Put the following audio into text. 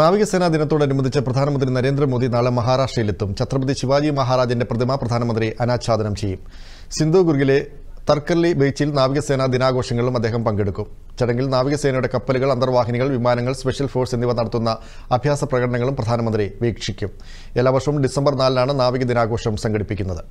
നാവികസേനാ ദിനത്തോടനുബന്ധിച്ച് പ്രധാനമന്ത്രി നരേന്ദ്രമോദി നാളെ മഹാരാഷ്ട്രയിലെത്തും ഛത്രപതി ശിവാജി മഹാരാജന്റെ പ്രതിമ പ്രധാനമന്ത്രി അനാച്ഛാദനം ചെയ്യും സിന്ധുഗുർഗിലെ തർക്കല്ലി ബീച്ചിൽ നാവികസേനാ ദിനാഘോഷങ്ങളിലും അദ്ദേഹം പങ്കെടുക്കും ചടങ്ങിൽ നാവികസേനയുടെ കപ്പലുകൾ അന്തർവാഹിനികൾ വിമാനങ്ങൾ സ്പെഷ്യൽ ഫോഴ്സ് എന്നിവ നടത്തുന്ന അഭ്യാസ പ്രകടനങ്ങളും പ്രധാനമന്ത്രി വീക്ഷിക്കും എല്ലാ വർഷവും ഡിസംബർ നാലിനാണ് നാവിക ദിനാഘോഷം സംഘടിപ്പിക്കുന്നത്